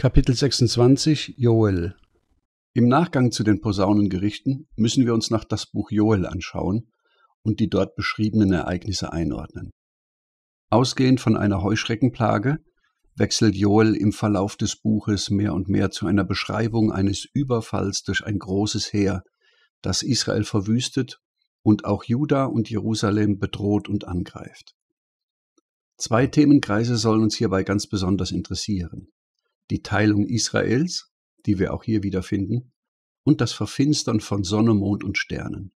Kapitel 26 Joel Im Nachgang zu den Posaunengerichten müssen wir uns nach das Buch Joel anschauen und die dort beschriebenen Ereignisse einordnen. Ausgehend von einer Heuschreckenplage wechselt Joel im Verlauf des Buches mehr und mehr zu einer Beschreibung eines Überfalls durch ein großes Heer, das Israel verwüstet und auch Juda und Jerusalem bedroht und angreift. Zwei Themenkreise sollen uns hierbei ganz besonders interessieren die Teilung Israels, die wir auch hier wiederfinden, und das Verfinstern von Sonne, Mond und Sternen.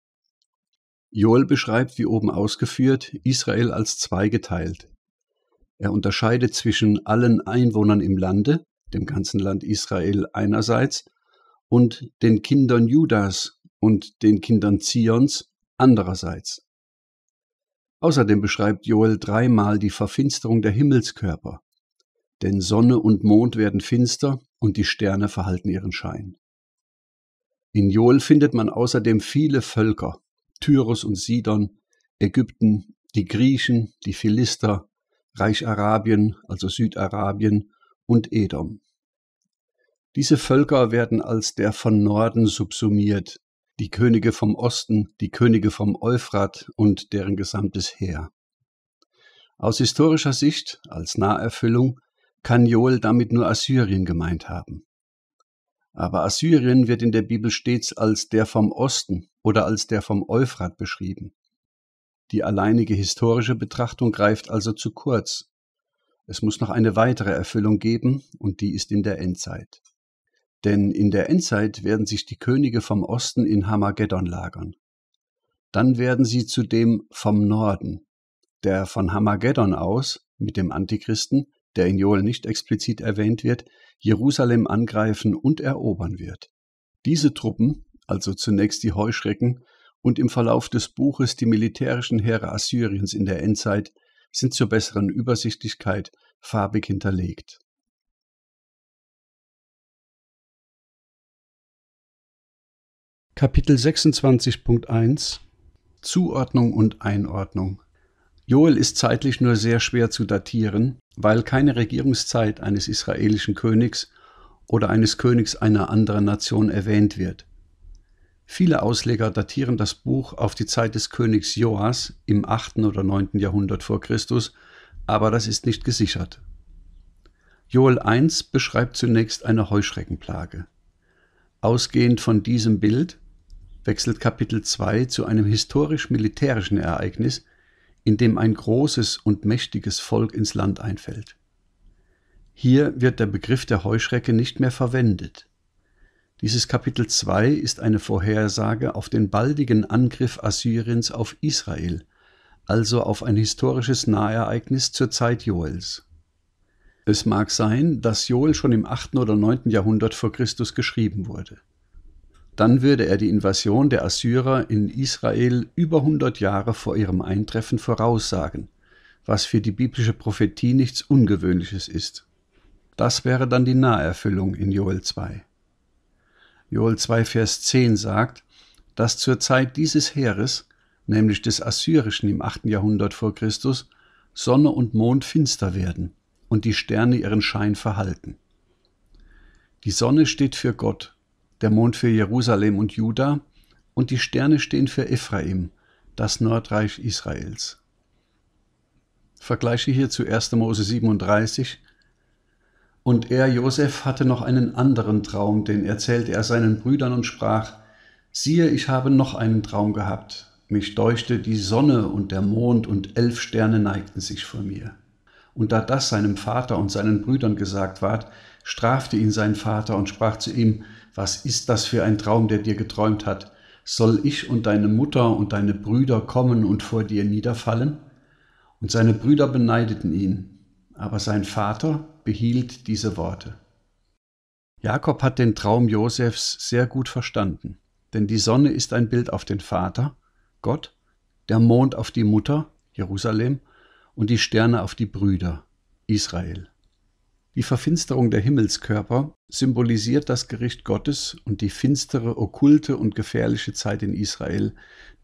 Joel beschreibt, wie oben ausgeführt, Israel als zweigeteilt. Er unterscheidet zwischen allen Einwohnern im Lande, dem ganzen Land Israel einerseits, und den Kindern Judas und den Kindern Zions andererseits. Außerdem beschreibt Joel dreimal die Verfinsterung der Himmelskörper, denn Sonne und Mond werden finster und die Sterne verhalten ihren Schein. In Joel findet man außerdem viele Völker, Tyrus und Sidon, Ägypten, die Griechen, die Philister, Reich Arabien, also Südarabien und Edom. Diese Völker werden als der von Norden subsumiert, die Könige vom Osten, die Könige vom Euphrat und deren gesamtes Heer. Aus historischer Sicht, als Naherfüllung, kann Joel damit nur Assyrien gemeint haben. Aber Assyrien wird in der Bibel stets als der vom Osten oder als der vom Euphrat beschrieben. Die alleinige historische Betrachtung greift also zu kurz. Es muss noch eine weitere Erfüllung geben, und die ist in der Endzeit. Denn in der Endzeit werden sich die Könige vom Osten in Hamageddon lagern. Dann werden sie zudem vom Norden, der von Hamageddon aus mit dem Antichristen der in Joel nicht explizit erwähnt wird, Jerusalem angreifen und erobern wird. Diese Truppen, also zunächst die Heuschrecken und im Verlauf des Buches die militärischen Heere Assyriens in der Endzeit, sind zur besseren Übersichtlichkeit farbig hinterlegt. Kapitel 26.1 Zuordnung und Einordnung Joel ist zeitlich nur sehr schwer zu datieren, weil keine Regierungszeit eines israelischen Königs oder eines Königs einer anderen Nation erwähnt wird. Viele Ausleger datieren das Buch auf die Zeit des Königs Joas im 8. oder 9. Jahrhundert vor Christus, aber das ist nicht gesichert. Joel 1 beschreibt zunächst eine Heuschreckenplage. Ausgehend von diesem Bild wechselt Kapitel 2 zu einem historisch-militärischen Ereignis, in dem ein großes und mächtiges Volk ins Land einfällt. Hier wird der Begriff der Heuschrecke nicht mehr verwendet. Dieses Kapitel 2 ist eine Vorhersage auf den baldigen Angriff Assyriens auf Israel, also auf ein historisches Nahereignis zur Zeit Joels. Es mag sein, dass Joel schon im 8. oder 9. Jahrhundert vor Christus geschrieben wurde dann würde er die Invasion der Assyrer in Israel über 100 Jahre vor ihrem Eintreffen voraussagen, was für die biblische Prophetie nichts Ungewöhnliches ist. Das wäre dann die Naherfüllung in Joel 2. Joel 2, Vers 10 sagt, dass zur Zeit dieses Heeres, nämlich des Assyrischen im 8. Jahrhundert vor Christus, Sonne und Mond finster werden und die Sterne ihren Schein verhalten. Die Sonne steht für Gott der Mond für Jerusalem und Juda und die Sterne stehen für Ephraim, das Nordreich Israels. Vergleiche hierzu 1. Mose 37. Und er, Josef, hatte noch einen anderen Traum, den erzählte er seinen Brüdern und sprach: Siehe, ich habe noch einen Traum gehabt. Mich deuchte die Sonne und der Mond und elf Sterne neigten sich vor mir. Und da das seinem Vater und seinen Brüdern gesagt ward, strafte ihn sein Vater und sprach zu ihm, was ist das für ein Traum, der dir geträumt hat? Soll ich und deine Mutter und deine Brüder kommen und vor dir niederfallen? Und seine Brüder beneideten ihn, aber sein Vater behielt diese Worte. Jakob hat den Traum Josefs sehr gut verstanden, denn die Sonne ist ein Bild auf den Vater, Gott, der Mond auf die Mutter, Jerusalem, und die Sterne auf die Brüder, Israel. Die Verfinsterung der Himmelskörper symbolisiert das Gericht Gottes und die finstere, okkulte und gefährliche Zeit in Israel,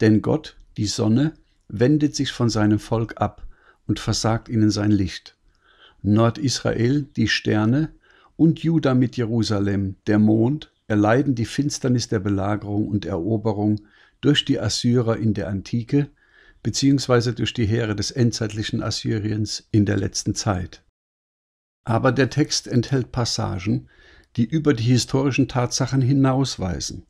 denn Gott, die Sonne, wendet sich von seinem Volk ab und versagt ihnen sein Licht. Nordisrael, die Sterne, und Juda mit Jerusalem, der Mond, erleiden die Finsternis der Belagerung und Eroberung durch die Assyrer in der Antike, beziehungsweise durch die Heere des endzeitlichen Assyriens in der letzten Zeit. Aber der Text enthält Passagen, die über die historischen Tatsachen hinausweisen.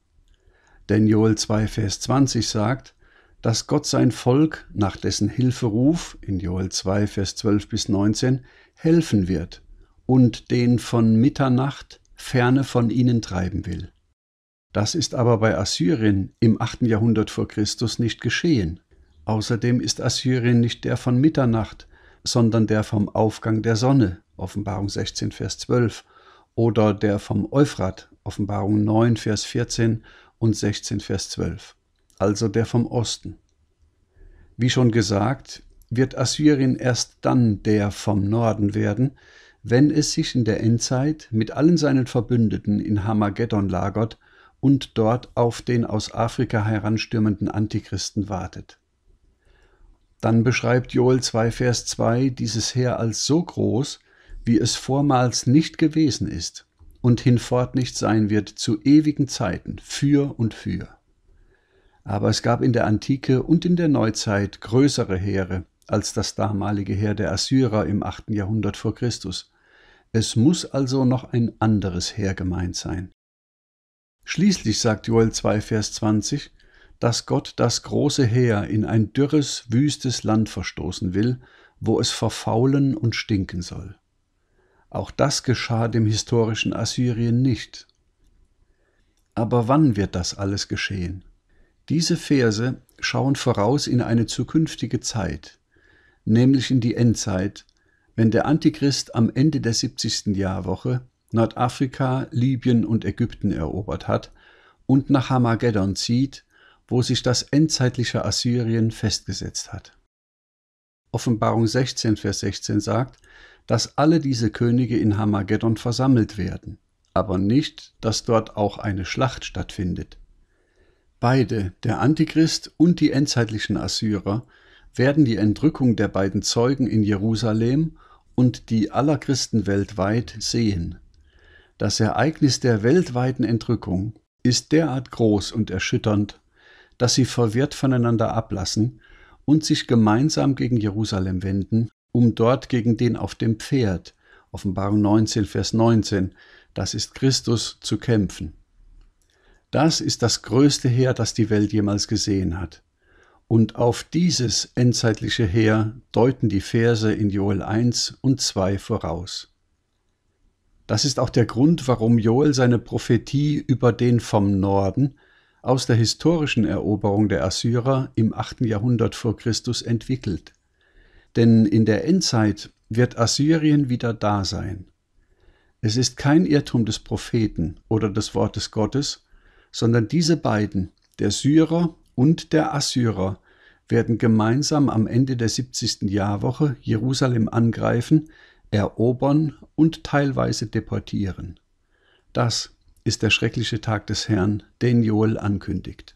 Denn Joel 2, Vers 20 sagt, dass Gott sein Volk nach dessen Hilferuf in Joel 2, Vers 12 bis 19 helfen wird und den von Mitternacht ferne von ihnen treiben will. Das ist aber bei Assyrien im 8. Jahrhundert vor Christus nicht geschehen. Außerdem ist Assyrien nicht der von Mitternacht, sondern der vom Aufgang der Sonne, Offenbarung 16, Vers 12, oder der vom Euphrat, Offenbarung 9, Vers 14 und 16, Vers 12, also der vom Osten. Wie schon gesagt, wird Assyrien erst dann der vom Norden werden, wenn es sich in der Endzeit mit allen seinen Verbündeten in Hamageddon lagert und dort auf den aus Afrika heranstürmenden Antichristen wartet. Dann beschreibt Joel 2 Vers 2 dieses Heer als so groß, wie es vormals nicht gewesen ist und hinfort nicht sein wird zu ewigen Zeiten, für und für. Aber es gab in der Antike und in der Neuzeit größere Heere als das damalige Heer der Assyrer im 8. Jahrhundert vor Christus. Es muss also noch ein anderes Heer gemeint sein. Schließlich sagt Joel 2, Vers 20, dass Gott das große Heer in ein dürres, wüstes Land verstoßen will, wo es verfaulen und stinken soll. Auch das geschah dem historischen Assyrien nicht. Aber wann wird das alles geschehen? Diese Verse schauen voraus in eine zukünftige Zeit, nämlich in die Endzeit, wenn der Antichrist am Ende der 70. Jahrwoche Nordafrika, Libyen und Ägypten erobert hat und nach Hamageddon zieht, wo sich das endzeitliche Assyrien festgesetzt hat. Offenbarung 16, Vers 16 sagt, dass alle diese Könige in Hamageddon versammelt werden, aber nicht, dass dort auch eine Schlacht stattfindet. Beide, der Antichrist und die endzeitlichen Assyrer, werden die Entrückung der beiden Zeugen in Jerusalem und die aller Christen weltweit sehen. Das Ereignis der weltweiten Entrückung ist derart groß und erschütternd, dass sie verwirrt voneinander ablassen und sich gemeinsam gegen Jerusalem wenden um dort gegen den auf dem Pferd, Offenbarung 19, Vers 19, das ist Christus, zu kämpfen. Das ist das größte Heer, das die Welt jemals gesehen hat. Und auf dieses endzeitliche Heer deuten die Verse in Joel 1 und 2 voraus. Das ist auch der Grund, warum Joel seine Prophetie über den vom Norden aus der historischen Eroberung der Assyrer im 8. Jahrhundert vor Christus entwickelt. Denn in der Endzeit wird Assyrien wieder da sein. Es ist kein Irrtum des Propheten oder des Wortes Gottes, sondern diese beiden, der Syrer und der Assyrer, werden gemeinsam am Ende der 70. Jahrwoche Jerusalem angreifen, erobern und teilweise deportieren. Das ist der schreckliche Tag des Herrn, den Joel ankündigt.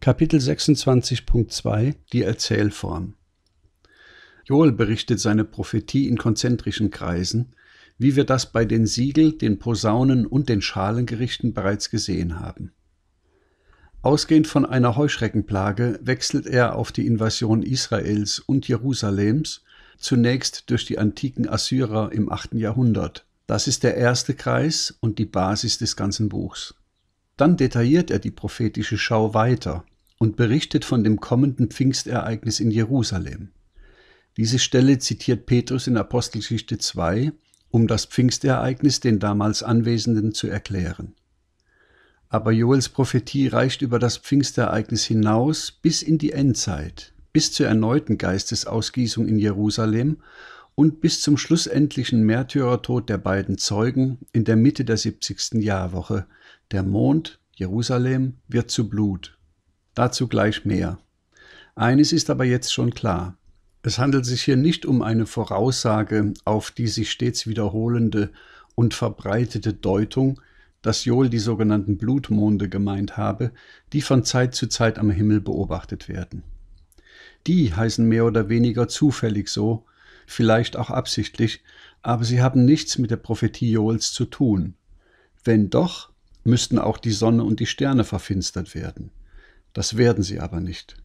Kapitel 26.2 Die Erzählform Joel berichtet seine Prophetie in konzentrischen Kreisen, wie wir das bei den Siegel, den Posaunen und den Schalengerichten bereits gesehen haben. Ausgehend von einer Heuschreckenplage wechselt er auf die Invasion Israels und Jerusalems, zunächst durch die antiken Assyrer im 8. Jahrhundert. Das ist der erste Kreis und die Basis des ganzen Buchs. Dann detailliert er die prophetische Schau weiter und berichtet von dem kommenden Pfingstereignis in Jerusalem. Diese Stelle zitiert Petrus in Apostelgeschichte 2, um das Pfingstereignis den damals Anwesenden zu erklären. Aber Joels Prophetie reicht über das Pfingstereignis hinaus bis in die Endzeit, bis zur erneuten Geistesausgießung in Jerusalem und bis zum schlussendlichen Märtyrertod der beiden Zeugen in der Mitte der 70. Jahrwoche, der Mond, Jerusalem, wird zu Blut. Dazu gleich mehr. Eines ist aber jetzt schon klar. Es handelt sich hier nicht um eine Voraussage auf die sich stets wiederholende und verbreitete Deutung, dass Joel die sogenannten Blutmonde gemeint habe, die von Zeit zu Zeit am Himmel beobachtet werden. Die heißen mehr oder weniger zufällig so, vielleicht auch absichtlich, aber sie haben nichts mit der Prophetie Joels zu tun. Wenn doch, müssten auch die Sonne und die Sterne verfinstert werden. Das werden sie aber nicht.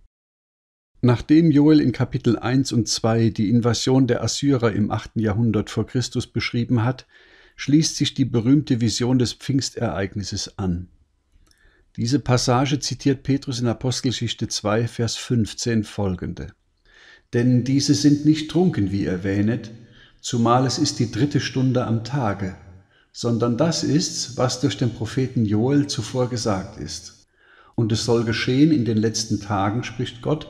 Nachdem Joel in Kapitel 1 und 2 die Invasion der Assyrer im 8. Jahrhundert vor Christus beschrieben hat, schließt sich die berühmte Vision des Pfingstereignisses an. Diese Passage zitiert Petrus in Apostelgeschichte 2, Vers 15 folgende. Denn diese sind nicht trunken, wie erwähnet, zumal es ist die dritte Stunde am Tage, sondern das ist's, was durch den Propheten Joel zuvor gesagt ist. Und es soll geschehen in den letzten Tagen, spricht Gott,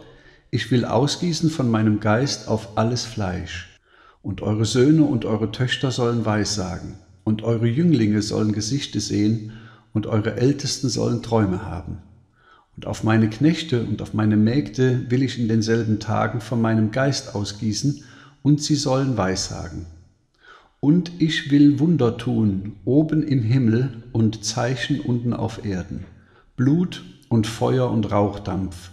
ich will ausgießen von meinem Geist auf alles Fleisch. Und eure Söhne und eure Töchter sollen Weissagen, und eure Jünglinge sollen Gesichte sehen, und eure Ältesten sollen Träume haben. Und auf meine Knechte und auf meine Mägde will ich in denselben Tagen von meinem Geist ausgießen, und sie sollen Weissagen. Und ich will Wunder tun, oben im Himmel und Zeichen unten auf Erden, Blut und Feuer und Rauchdampf.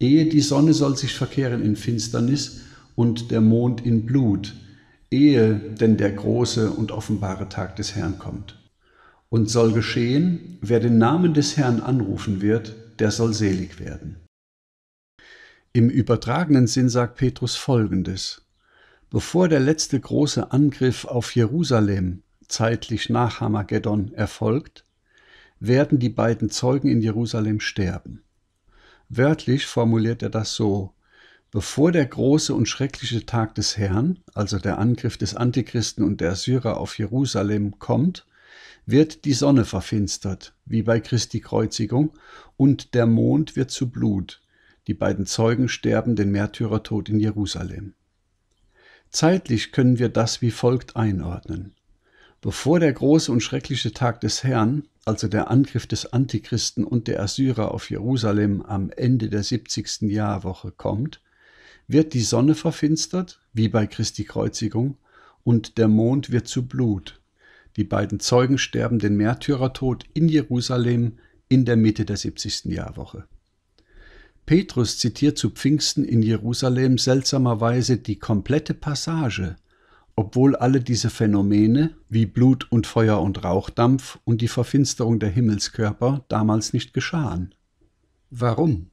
Ehe die Sonne soll sich verkehren in Finsternis und der Mond in Blut, ehe denn der große und offenbare Tag des Herrn kommt. Und soll geschehen, wer den Namen des Herrn anrufen wird, der soll selig werden. Im übertragenen Sinn sagt Petrus Folgendes bevor der letzte große Angriff auf Jerusalem zeitlich nach Hamageddon erfolgt, werden die beiden Zeugen in Jerusalem sterben. Wörtlich formuliert er das so, bevor der große und schreckliche Tag des Herrn, also der Angriff des Antichristen und der Syrer auf Jerusalem kommt, wird die Sonne verfinstert, wie bei Christi Kreuzigung, und der Mond wird zu Blut. Die beiden Zeugen sterben den Märtyrertod in Jerusalem. Zeitlich können wir das wie folgt einordnen. Bevor der große und schreckliche Tag des Herrn, also der Angriff des Antichristen und der Assyrer auf Jerusalem am Ende der 70. Jahrwoche kommt, wird die Sonne verfinstert, wie bei Christi Kreuzigung, und der Mond wird zu Blut. Die beiden Zeugen sterben den Märtyrertod in Jerusalem in der Mitte der 70. Jahrwoche. Petrus zitiert zu Pfingsten in Jerusalem seltsamerweise die komplette Passage, obwohl alle diese Phänomene wie Blut und Feuer und Rauchdampf und die Verfinsterung der Himmelskörper damals nicht geschahen. Warum?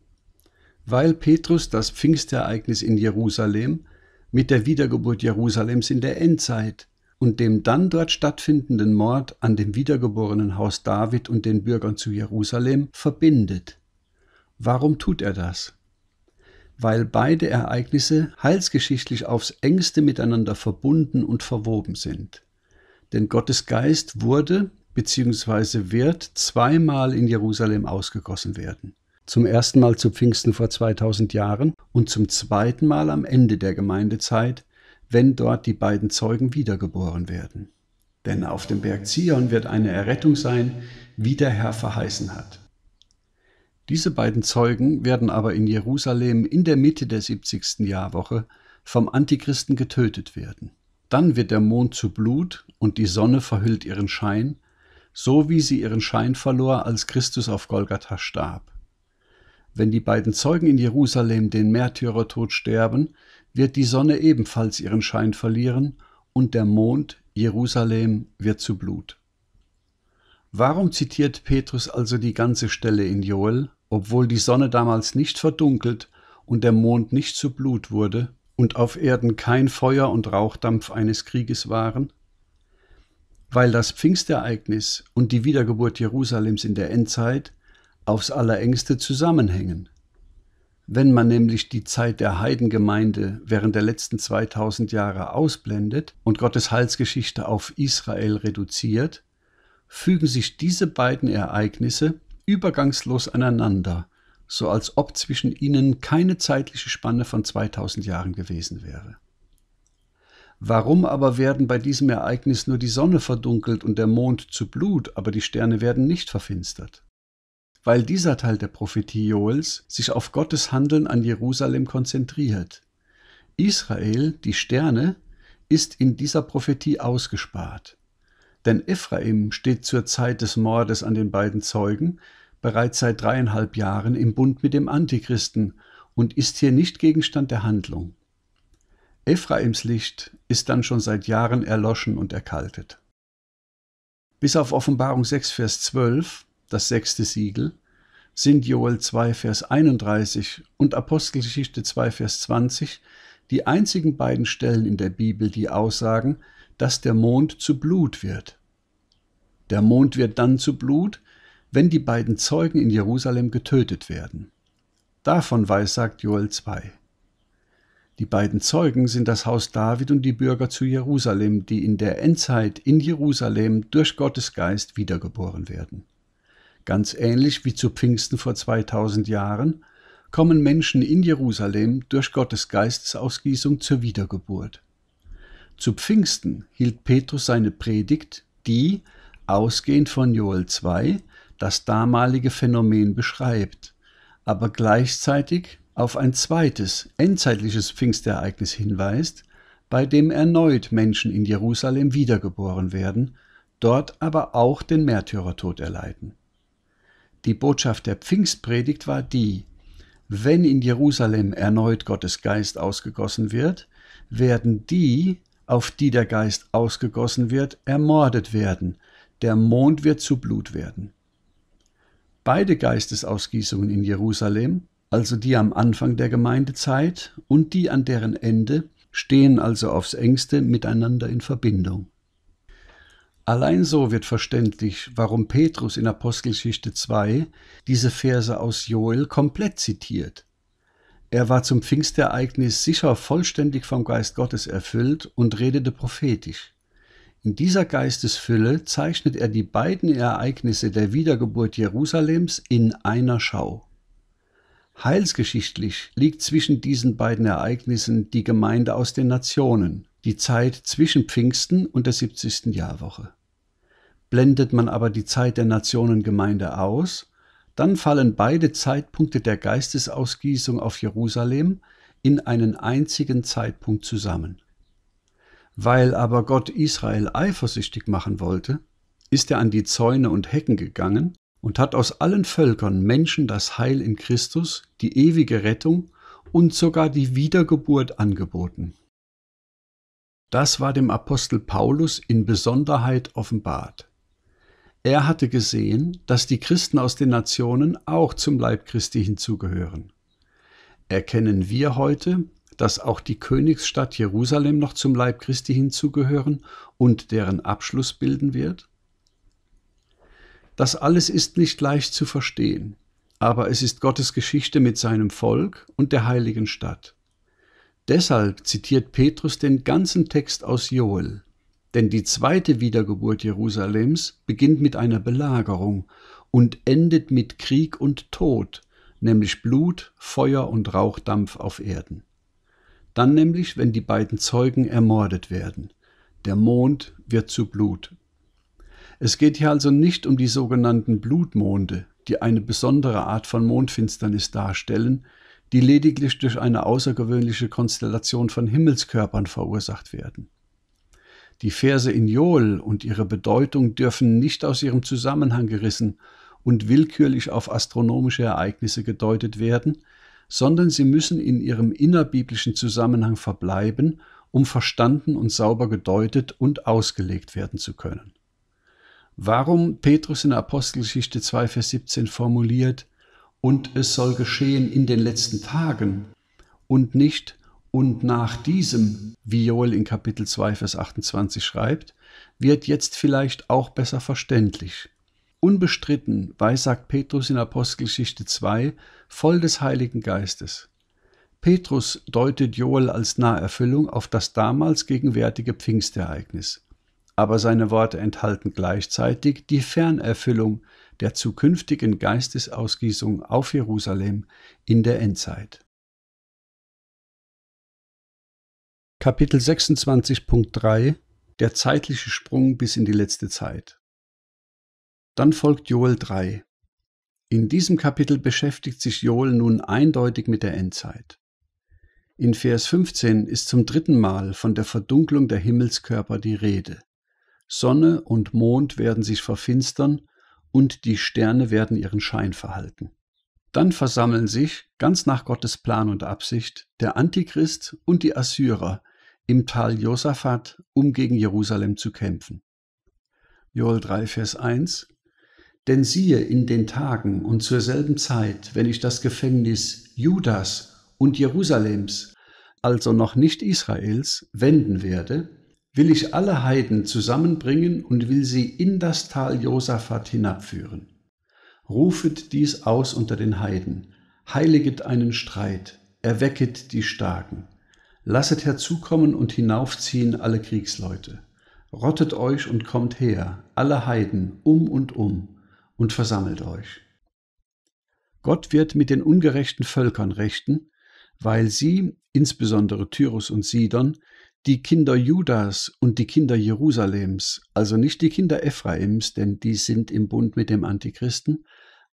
Weil Petrus das Pfingstereignis in Jerusalem mit der Wiedergeburt Jerusalems in der Endzeit und dem dann dort stattfindenden Mord an dem wiedergeborenen Haus David und den Bürgern zu Jerusalem verbindet. Warum tut er das? Weil beide Ereignisse heilsgeschichtlich aufs engste miteinander verbunden und verwoben sind. Denn Gottes Geist wurde bzw. wird zweimal in Jerusalem ausgegossen werden. Zum ersten Mal zu Pfingsten vor 2000 Jahren und zum zweiten Mal am Ende der Gemeindezeit, wenn dort die beiden Zeugen wiedergeboren werden. Denn auf dem Berg Zion wird eine Errettung sein, wie der Herr verheißen hat. Diese beiden Zeugen werden aber in Jerusalem in der Mitte der 70. Jahrwoche vom Antichristen getötet werden. Dann wird der Mond zu Blut und die Sonne verhüllt ihren Schein, so wie sie ihren Schein verlor, als Christus auf Golgatha starb. Wenn die beiden Zeugen in Jerusalem den Märtyrertod sterben, wird die Sonne ebenfalls ihren Schein verlieren und der Mond Jerusalem wird zu Blut. Warum zitiert Petrus also die ganze Stelle in Joel? obwohl die Sonne damals nicht verdunkelt und der Mond nicht zu Blut wurde und auf Erden kein Feuer und Rauchdampf eines Krieges waren? Weil das Pfingstereignis und die Wiedergeburt Jerusalems in der Endzeit aufs allerengste zusammenhängen. Wenn man nämlich die Zeit der Heidengemeinde während der letzten 2000 Jahre ausblendet und Gottes Heilsgeschichte auf Israel reduziert, fügen sich diese beiden Ereignisse übergangslos aneinander, so als ob zwischen ihnen keine zeitliche Spanne von 2000 Jahren gewesen wäre. Warum aber werden bei diesem Ereignis nur die Sonne verdunkelt und der Mond zu Blut, aber die Sterne werden nicht verfinstert? Weil dieser Teil der Prophetie Joels sich auf Gottes Handeln an Jerusalem konzentriert. Israel, die Sterne, ist in dieser Prophetie ausgespart denn Ephraim steht zur Zeit des Mordes an den beiden Zeugen bereits seit dreieinhalb Jahren im Bund mit dem Antichristen und ist hier nicht Gegenstand der Handlung. Ephraims Licht ist dann schon seit Jahren erloschen und erkaltet. Bis auf Offenbarung 6, Vers 12, das sechste Siegel, sind Joel 2, Vers 31 und Apostelgeschichte 2, Vers 20 die einzigen beiden Stellen in der Bibel, die aussagen, dass der Mond zu Blut wird. Der Mond wird dann zu Blut, wenn die beiden Zeugen in Jerusalem getötet werden. Davon weiß, sagt Joel 2. Die beiden Zeugen sind das Haus David und die Bürger zu Jerusalem, die in der Endzeit in Jerusalem durch Gottes Geist wiedergeboren werden. Ganz ähnlich wie zu Pfingsten vor 2000 Jahren kommen Menschen in Jerusalem durch Gottes Geistesausgießung zur Wiedergeburt. Zu Pfingsten hielt Petrus seine Predigt, die, ausgehend von Joel 2 das damalige Phänomen beschreibt, aber gleichzeitig auf ein zweites, endzeitliches Pfingstereignis hinweist, bei dem erneut Menschen in Jerusalem wiedergeboren werden, dort aber auch den Märtyrertod erleiden. Die Botschaft der Pfingstpredigt war die, wenn in Jerusalem erneut Gottes Geist ausgegossen wird, werden die, auf die der Geist ausgegossen wird, ermordet werden, der Mond wird zu Blut werden. Beide Geistesausgießungen in Jerusalem, also die am Anfang der Gemeindezeit und die an deren Ende, stehen also aufs engste miteinander in Verbindung. Allein so wird verständlich, warum Petrus in Apostelgeschichte 2 diese Verse aus Joel komplett zitiert. Er war zum Pfingstereignis sicher vollständig vom Geist Gottes erfüllt und redete prophetisch. In dieser Geistesfülle zeichnet er die beiden Ereignisse der Wiedergeburt Jerusalems in einer Schau. Heilsgeschichtlich liegt zwischen diesen beiden Ereignissen die Gemeinde aus den Nationen, die Zeit zwischen Pfingsten und der 70. Jahrwoche. Blendet man aber die Zeit der Nationengemeinde aus, dann fallen beide Zeitpunkte der Geistesausgießung auf Jerusalem in einen einzigen Zeitpunkt zusammen. Weil aber Gott Israel eifersüchtig machen wollte, ist er an die Zäune und Hecken gegangen und hat aus allen Völkern Menschen das Heil in Christus, die ewige Rettung und sogar die Wiedergeburt angeboten. Das war dem Apostel Paulus in Besonderheit offenbart. Er hatte gesehen, dass die Christen aus den Nationen auch zum Leib Christi hinzugehören. Erkennen wir heute dass auch die Königsstadt Jerusalem noch zum Leib Christi hinzugehören und deren Abschluss bilden wird? Das alles ist nicht leicht zu verstehen, aber es ist Gottes Geschichte mit seinem Volk und der heiligen Stadt. Deshalb zitiert Petrus den ganzen Text aus Joel, denn die zweite Wiedergeburt Jerusalems beginnt mit einer Belagerung und endet mit Krieg und Tod, nämlich Blut, Feuer und Rauchdampf auf Erden dann nämlich, wenn die beiden Zeugen ermordet werden. Der Mond wird zu Blut. Es geht hier also nicht um die sogenannten Blutmonde, die eine besondere Art von Mondfinsternis darstellen, die lediglich durch eine außergewöhnliche Konstellation von Himmelskörpern verursacht werden. Die Verse in Joel und ihre Bedeutung dürfen nicht aus ihrem Zusammenhang gerissen und willkürlich auf astronomische Ereignisse gedeutet werden, sondern sie müssen in ihrem innerbiblischen Zusammenhang verbleiben, um verstanden und sauber gedeutet und ausgelegt werden zu können. Warum Petrus in Apostelgeschichte 2, Vers 17 formuliert, und es soll geschehen in den letzten Tagen und nicht und nach diesem, wie Joel in Kapitel 2, Vers 28 schreibt, wird jetzt vielleicht auch besser verständlich unbestritten, weissagt Petrus in Apostelgeschichte 2, voll des Heiligen Geistes. Petrus deutet Joel als Naherfüllung auf das damals gegenwärtige Pfingstereignis. Aber seine Worte enthalten gleichzeitig die Fernerfüllung der zukünftigen Geistesausgießung auf Jerusalem in der Endzeit. Kapitel 26.3 Der zeitliche Sprung bis in die letzte Zeit dann folgt Joel 3. In diesem Kapitel beschäftigt sich Joel nun eindeutig mit der Endzeit. In Vers 15 ist zum dritten Mal von der Verdunklung der Himmelskörper die Rede. Sonne und Mond werden sich verfinstern und die Sterne werden ihren Schein verhalten. Dann versammeln sich, ganz nach Gottes Plan und Absicht, der Antichrist und die Assyrer im Tal Josaphat, um gegen Jerusalem zu kämpfen. Joel 3, Vers 1 denn siehe in den Tagen und zur selben Zeit, wenn ich das Gefängnis Judas und Jerusalems, also noch nicht Israels, wenden werde, will ich alle Heiden zusammenbringen und will sie in das Tal Josaphat hinabführen. Rufet dies aus unter den Heiden, heiliget einen Streit, erwecket die Starken, lasset herzukommen und hinaufziehen alle Kriegsleute, rottet euch und kommt her, alle Heiden, um und um, und versammelt euch. Gott wird mit den ungerechten Völkern rechten, weil sie, insbesondere Tyrus und Sidon, die Kinder Judas und die Kinder Jerusalems, also nicht die Kinder Ephraims, denn die sind im Bund mit dem Antichristen,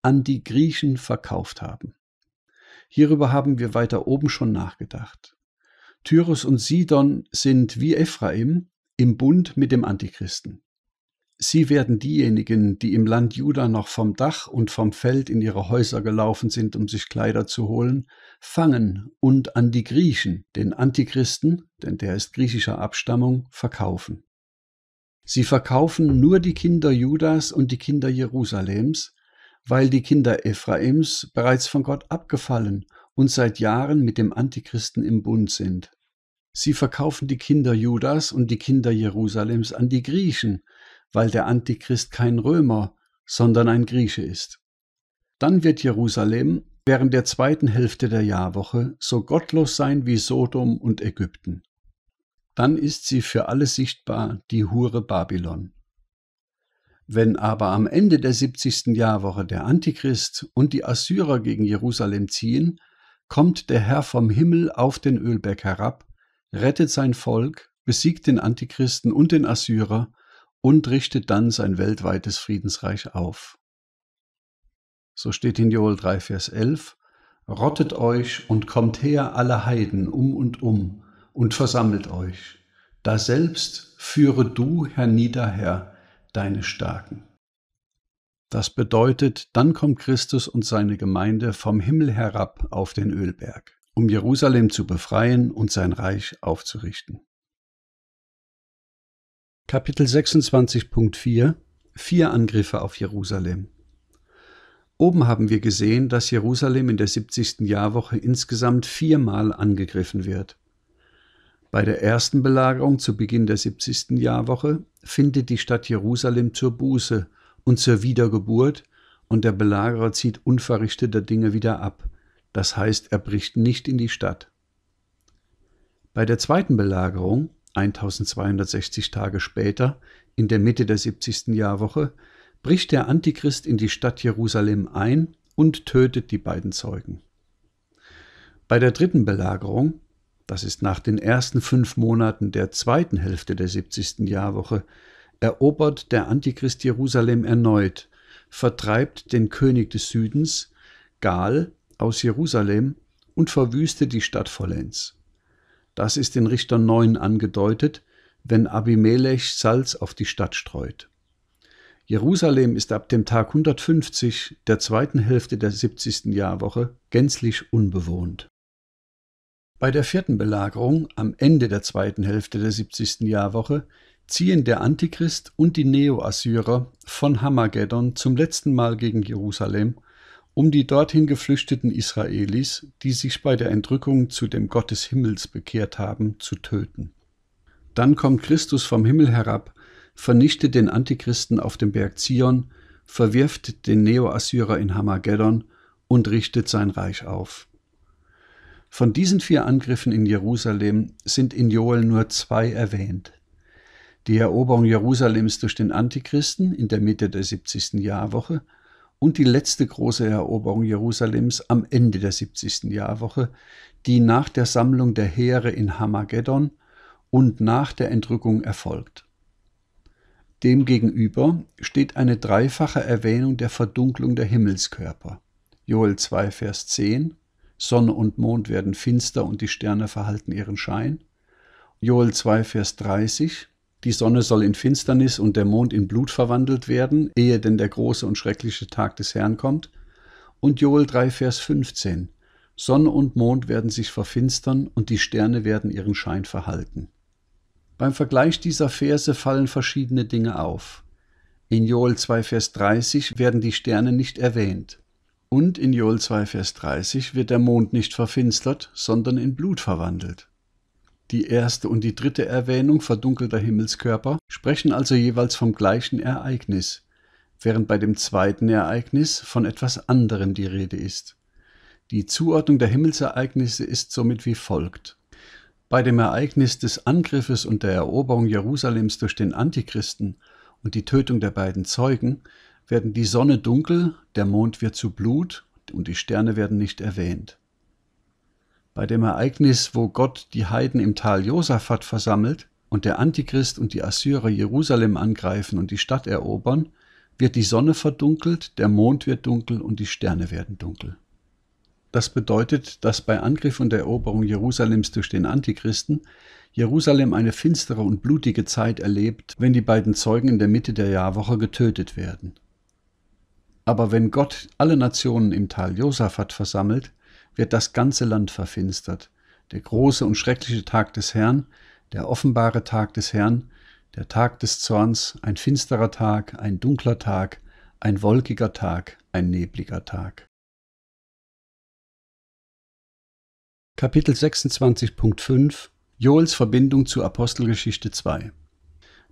an die Griechen verkauft haben. Hierüber haben wir weiter oben schon nachgedacht. Tyrus und Sidon sind wie Ephraim im Bund mit dem Antichristen. Sie werden diejenigen, die im Land Juda noch vom Dach und vom Feld in ihre Häuser gelaufen sind, um sich Kleider zu holen, fangen und an die Griechen, den Antichristen, denn der ist griechischer Abstammung, verkaufen. Sie verkaufen nur die Kinder Judas und die Kinder Jerusalems, weil die Kinder Ephraims bereits von Gott abgefallen und seit Jahren mit dem Antichristen im Bund sind. Sie verkaufen die Kinder Judas und die Kinder Jerusalems an die Griechen, weil der Antichrist kein Römer, sondern ein Grieche ist. Dann wird Jerusalem während der zweiten Hälfte der Jahrwoche so gottlos sein wie Sodom und Ägypten. Dann ist sie für alle sichtbar die Hure Babylon. Wenn aber am Ende der 70. Jahrwoche der Antichrist und die Assyrer gegen Jerusalem ziehen, kommt der Herr vom Himmel auf den Ölberg herab, rettet sein Volk, besiegt den Antichristen und den Assyrer und richtet dann sein weltweites Friedensreich auf. So steht in Joel 3, Vers 11, Rottet euch und kommt her alle Heiden um und um und versammelt euch. Daselbst führe du hernieder, Herr, deine Starken. Das bedeutet, dann kommt Christus und seine Gemeinde vom Himmel herab auf den Ölberg, um Jerusalem zu befreien und sein Reich aufzurichten. Kapitel 26.4 Vier Angriffe auf Jerusalem Oben haben wir gesehen, dass Jerusalem in der 70. Jahrwoche insgesamt viermal angegriffen wird. Bei der ersten Belagerung zu Beginn der 70. Jahrwoche findet die Stadt Jerusalem zur Buße und zur Wiedergeburt und der Belagerer zieht unverrichteter Dinge wieder ab. Das heißt, er bricht nicht in die Stadt. Bei der zweiten Belagerung 1260 Tage später, in der Mitte der 70. Jahrwoche, bricht der Antichrist in die Stadt Jerusalem ein und tötet die beiden Zeugen. Bei der dritten Belagerung, das ist nach den ersten fünf Monaten der zweiten Hälfte der 70. Jahrwoche, erobert der Antichrist Jerusalem erneut, vertreibt den König des Südens, Gal, aus Jerusalem und verwüste die Stadt vollends. Das ist in Richter 9 angedeutet, wenn Abimelech Salz auf die Stadt streut. Jerusalem ist ab dem Tag 150 der zweiten Hälfte der 70. Jahrwoche gänzlich unbewohnt. Bei der vierten Belagerung am Ende der zweiten Hälfte der 70. Jahrwoche ziehen der Antichrist und die Neoassyrer von Hamageddon zum letzten Mal gegen Jerusalem um die dorthin geflüchteten Israelis, die sich bei der Entrückung zu dem Gott des Himmels bekehrt haben, zu töten. Dann kommt Christus vom Himmel herab, vernichtet den Antichristen auf dem Berg Zion, verwirft den Neoassyrer in Hamageddon und richtet sein Reich auf. Von diesen vier Angriffen in Jerusalem sind in Joel nur zwei erwähnt. Die Eroberung Jerusalems durch den Antichristen in der Mitte der 70. Jahrwoche – und die letzte große Eroberung Jerusalems am Ende der 70. Jahrwoche, die nach der Sammlung der Heere in Hamageddon und nach der Entrückung erfolgt. Demgegenüber steht eine dreifache Erwähnung der Verdunklung der Himmelskörper. Joel 2, Vers 10, Sonne und Mond werden finster und die Sterne verhalten ihren Schein. Joel 2, Vers 30, die Sonne soll in Finsternis und der Mond in Blut verwandelt werden, ehe denn der große und schreckliche Tag des Herrn kommt. Und Joel 3, Vers 15. Sonne und Mond werden sich verfinstern und die Sterne werden ihren Schein verhalten. Beim Vergleich dieser Verse fallen verschiedene Dinge auf. In Joel 2, Vers 30 werden die Sterne nicht erwähnt. Und in Joel 2, Vers 30 wird der Mond nicht verfinstert, sondern in Blut verwandelt die erste und die dritte Erwähnung verdunkelter Himmelskörper sprechen also jeweils vom gleichen Ereignis, während bei dem zweiten Ereignis von etwas anderem die Rede ist. Die Zuordnung der Himmelsereignisse ist somit wie folgt. Bei dem Ereignis des Angriffes und der Eroberung Jerusalems durch den Antichristen und die Tötung der beiden Zeugen werden die Sonne dunkel, der Mond wird zu Blut und die Sterne werden nicht erwähnt bei dem Ereignis, wo Gott die Heiden im Tal Josaphat versammelt und der Antichrist und die Assyrer Jerusalem angreifen und die Stadt erobern, wird die Sonne verdunkelt, der Mond wird dunkel und die Sterne werden dunkel. Das bedeutet, dass bei Angriff und Eroberung Jerusalems durch den Antichristen Jerusalem eine finstere und blutige Zeit erlebt, wenn die beiden Zeugen in der Mitte der Jahrwoche getötet werden. Aber wenn Gott alle Nationen im Tal Josaphat versammelt, wird das ganze Land verfinstert. Der große und schreckliche Tag des Herrn, der offenbare Tag des Herrn, der Tag des Zorns, ein finsterer Tag, ein dunkler Tag, ein wolkiger Tag, ein nebliger Tag. Kapitel 26.5 Joels Verbindung zu Apostelgeschichte 2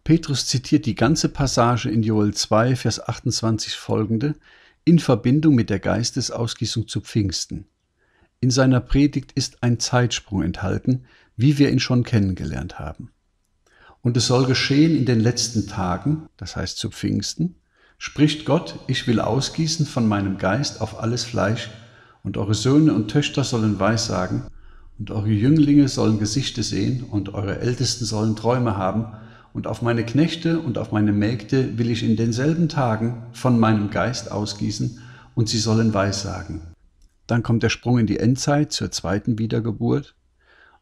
Petrus zitiert die ganze Passage in Joel 2, Vers 28 folgende in Verbindung mit der Geistesausgießung zu Pfingsten. In seiner Predigt ist ein Zeitsprung enthalten, wie wir ihn schon kennengelernt haben. Und es soll geschehen in den letzten Tagen, das heißt zu Pfingsten, spricht Gott, ich will ausgießen von meinem Geist auf alles Fleisch, und eure Söhne und Töchter sollen Weissagen, und eure Jünglinge sollen Gesichte sehen, und eure Ältesten sollen Träume haben, und auf meine Knechte und auf meine Mägde will ich in denselben Tagen von meinem Geist ausgießen, und sie sollen Weissagen. Dann kommt der Sprung in die Endzeit zur zweiten Wiedergeburt.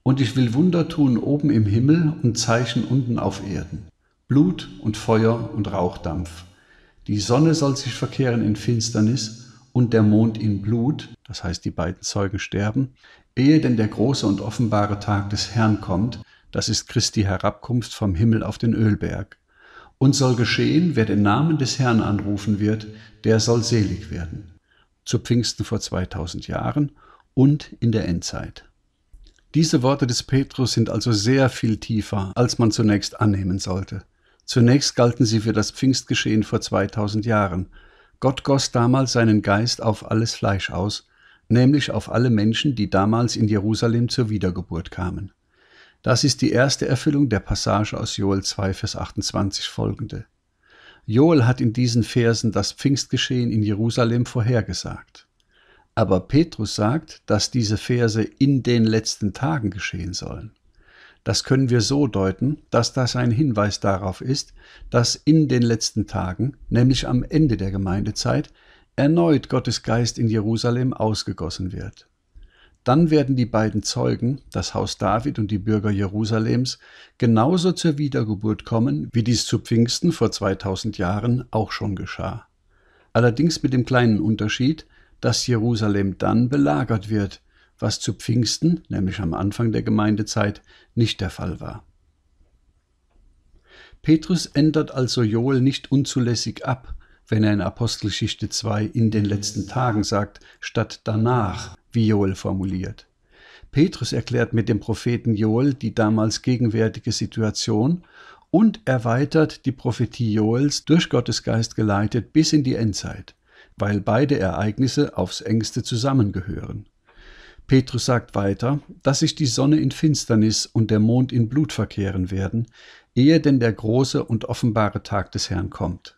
Und ich will Wunder tun oben im Himmel und Zeichen unten auf Erden. Blut und Feuer und Rauchdampf. Die Sonne soll sich verkehren in Finsternis und der Mond in Blut, das heißt die beiden Zeugen sterben, ehe denn der große und offenbare Tag des Herrn kommt, das ist Christi Herabkunft vom Himmel auf den Ölberg. Und soll geschehen, wer den Namen des Herrn anrufen wird, der soll selig werden zu Pfingsten vor 2000 Jahren und in der Endzeit. Diese Worte des Petrus sind also sehr viel tiefer, als man zunächst annehmen sollte. Zunächst galten sie für das Pfingstgeschehen vor 2000 Jahren. Gott goss damals seinen Geist auf alles Fleisch aus, nämlich auf alle Menschen, die damals in Jerusalem zur Wiedergeburt kamen. Das ist die erste Erfüllung der Passage aus Joel 2, Vers 28 folgende. Joel hat in diesen Versen das Pfingstgeschehen in Jerusalem vorhergesagt. Aber Petrus sagt, dass diese Verse in den letzten Tagen geschehen sollen. Das können wir so deuten, dass das ein Hinweis darauf ist, dass in den letzten Tagen, nämlich am Ende der Gemeindezeit, erneut Gottes Geist in Jerusalem ausgegossen wird. Dann werden die beiden Zeugen, das Haus David und die Bürger Jerusalems, genauso zur Wiedergeburt kommen, wie dies zu Pfingsten vor 2000 Jahren auch schon geschah. Allerdings mit dem kleinen Unterschied, dass Jerusalem dann belagert wird, was zu Pfingsten, nämlich am Anfang der Gemeindezeit, nicht der Fall war. Petrus ändert also Joel nicht unzulässig ab, wenn er in Apostelgeschichte 2 in den letzten Tagen sagt, statt danach, wie Joel formuliert. Petrus erklärt mit dem Propheten Joel die damals gegenwärtige Situation und erweitert die Prophetie Joels durch Gottes Geist geleitet bis in die Endzeit, weil beide Ereignisse aufs engste zusammengehören. Petrus sagt weiter, dass sich die Sonne in Finsternis und der Mond in Blut verkehren werden, ehe denn der große und offenbare Tag des Herrn kommt.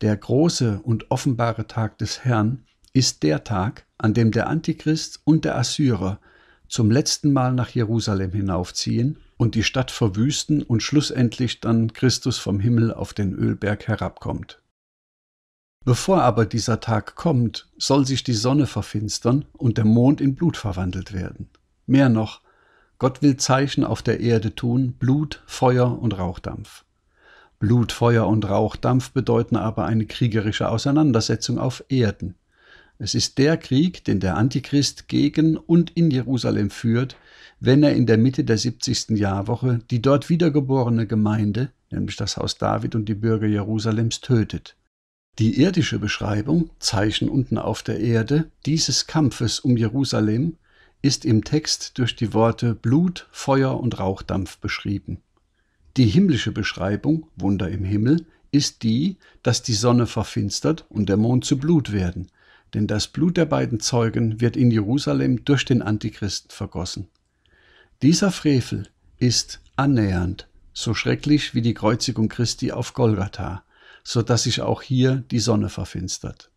Der große und offenbare Tag des Herrn ist der Tag, an dem der Antichrist und der Assyrer zum letzten Mal nach Jerusalem hinaufziehen und die Stadt verwüsten und schlussendlich dann Christus vom Himmel auf den Ölberg herabkommt. Bevor aber dieser Tag kommt, soll sich die Sonne verfinstern und der Mond in Blut verwandelt werden. Mehr noch, Gott will Zeichen auf der Erde tun, Blut, Feuer und Rauchdampf. Blut, Feuer und Rauchdampf bedeuten aber eine kriegerische Auseinandersetzung auf Erden. Es ist der Krieg, den der Antichrist gegen und in Jerusalem führt, wenn er in der Mitte der 70. Jahrwoche die dort wiedergeborene Gemeinde, nämlich das Haus David und die Bürger Jerusalems, tötet. Die irdische Beschreibung, Zeichen unten auf der Erde, dieses Kampfes um Jerusalem ist im Text durch die Worte Blut, Feuer und Rauchdampf beschrieben. Die himmlische Beschreibung, Wunder im Himmel, ist die, dass die Sonne verfinstert und der Mond zu Blut werden, denn das Blut der beiden Zeugen wird in Jerusalem durch den Antichristen vergossen. Dieser Frevel ist annähernd so schrecklich wie die Kreuzigung Christi auf Golgatha, so dass sich auch hier die Sonne verfinstert.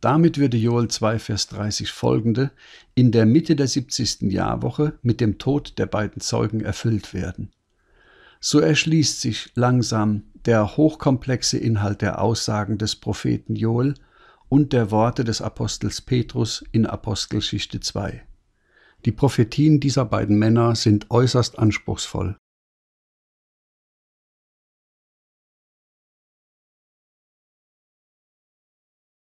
Damit würde Joel 2, Vers 30 folgende in der Mitte der 70. Jahrwoche mit dem Tod der beiden Zeugen erfüllt werden. So erschließt sich langsam der hochkomplexe Inhalt der Aussagen des Propheten Joel und der Worte des Apostels Petrus in Apostelgeschichte 2. Die Prophetien dieser beiden Männer sind äußerst anspruchsvoll.